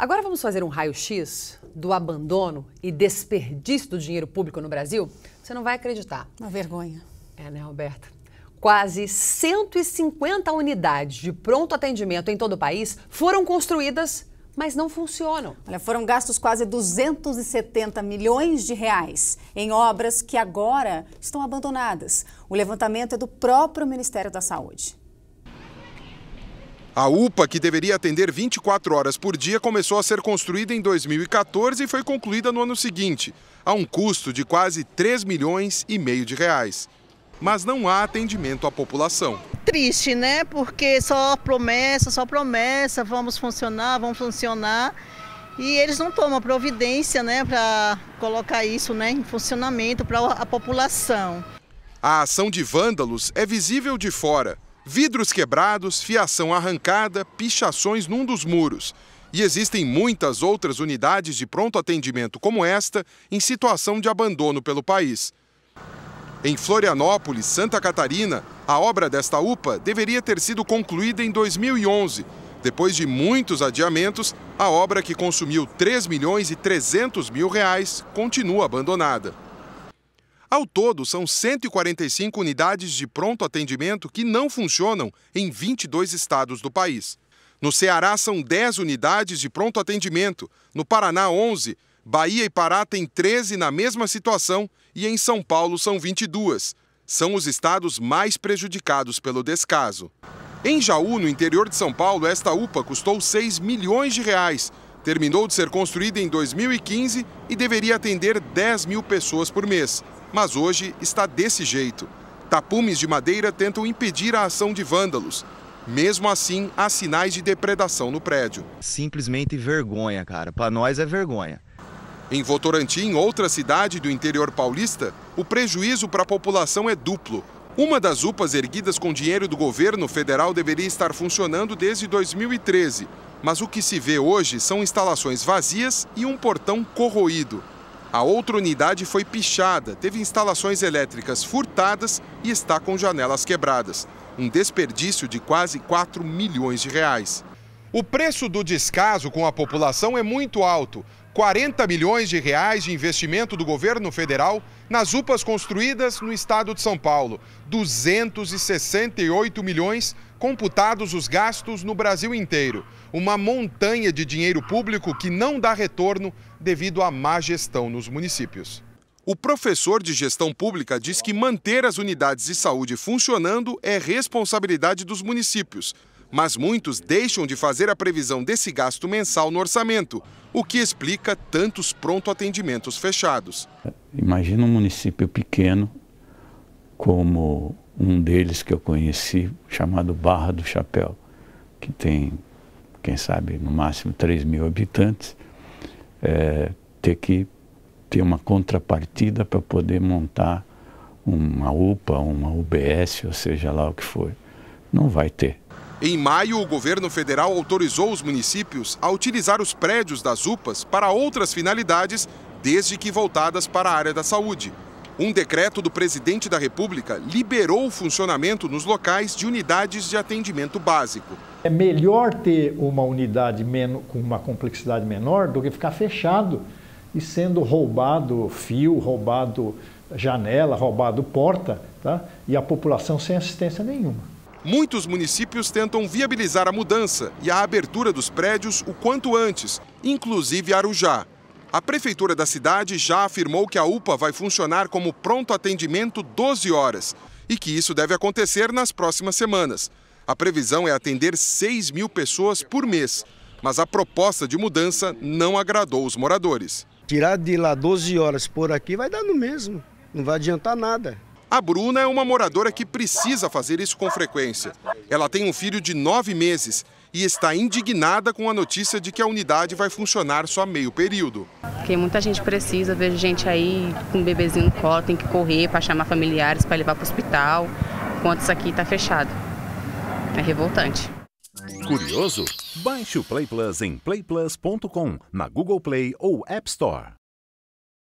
Agora vamos fazer um raio-x do abandono e desperdício do dinheiro público no Brasil? Você não vai acreditar. Uma vergonha. É, né, Roberta? Quase 150 unidades de pronto atendimento em todo o país foram construídas, mas não funcionam. Olha, foram gastos quase 270 milhões de reais em obras que agora estão abandonadas. O levantamento é do próprio Ministério da Saúde. A UPA, que deveria atender 24 horas por dia, começou a ser construída em 2014 e foi concluída no ano seguinte, a um custo de quase 3 milhões e meio de reais. Mas não há atendimento à população. Triste, né? Porque só promessa, só promessa, vamos funcionar, vamos funcionar. E eles não tomam providência né, para colocar isso né, em funcionamento para a população. A ação de vândalos é visível de fora. Vidros quebrados, fiação arrancada, pichações num dos muros. E existem muitas outras unidades de pronto atendimento como esta em situação de abandono pelo país. Em Florianópolis, Santa Catarina, a obra desta UPA deveria ter sido concluída em 2011. Depois de muitos adiamentos, a obra que consumiu 3 milhões e 300 mil reais continua abandonada. Ao todo, são 145 unidades de pronto atendimento que não funcionam em 22 estados do país. No Ceará, são 10 unidades de pronto atendimento, no Paraná, 11, Bahia e Pará têm 13 na mesma situação e em São Paulo são 22. São os estados mais prejudicados pelo descaso. Em Jaú, no interior de São Paulo, esta UPA custou 6 milhões de reais Terminou de ser construída em 2015 e deveria atender 10 mil pessoas por mês, mas hoje está desse jeito. Tapumes de madeira tentam impedir a ação de vândalos. Mesmo assim, há sinais de depredação no prédio. Simplesmente vergonha, cara. Para nós é vergonha. Em Votorantim, outra cidade do interior paulista, o prejuízo para a população é duplo. Uma das UPAs erguidas com dinheiro do governo federal deveria estar funcionando desde 2013, mas o que se vê hoje são instalações vazias e um portão corroído. A outra unidade foi pichada, teve instalações elétricas furtadas e está com janelas quebradas. Um desperdício de quase 4 milhões de reais. O preço do descaso com a população é muito alto. 40 milhões de reais de investimento do governo federal nas UPAs construídas no estado de São Paulo, 268 milhões computados os gastos no Brasil inteiro, uma montanha de dinheiro público que não dá retorno devido à má gestão nos municípios. O professor de gestão pública diz que manter as unidades de saúde funcionando é responsabilidade dos municípios, mas muitos deixam de fazer a previsão desse gasto mensal no orçamento, o que explica tantos pronto-atendimentos fechados. Imagina um município pequeno, como um deles que eu conheci, chamado Barra do Chapéu, que tem, quem sabe, no máximo 3 mil habitantes, é, ter que ter uma contrapartida para poder montar uma UPA, uma UBS, ou seja lá o que for. Não vai ter. Em maio, o governo federal autorizou os municípios a utilizar os prédios das UPAs para outras finalidades, desde que voltadas para a área da saúde. Um decreto do presidente da República liberou o funcionamento nos locais de unidades de atendimento básico. É melhor ter uma unidade com uma complexidade menor do que ficar fechado e sendo roubado fio, roubado janela, roubado porta, tá? e a população sem assistência nenhuma. Muitos municípios tentam viabilizar a mudança e a abertura dos prédios o quanto antes, inclusive Arujá. A prefeitura da cidade já afirmou que a UPA vai funcionar como pronto atendimento 12 horas e que isso deve acontecer nas próximas semanas. A previsão é atender 6 mil pessoas por mês, mas a proposta de mudança não agradou os moradores. Tirar de lá 12 horas por aqui vai dar no mesmo, não vai adiantar nada. A Bruna é uma moradora que precisa fazer isso com frequência. Ela tem um filho de nove meses e está indignada com a notícia de que a unidade vai funcionar só meio período. Porque muita gente precisa, vejo gente aí com um bebezinho no colo, tem que correr para chamar familiares para levar para o hospital, enquanto isso aqui está fechado. É revoltante. Curioso? Baixe o Play Plus em playplus.com, na Google Play ou App Store.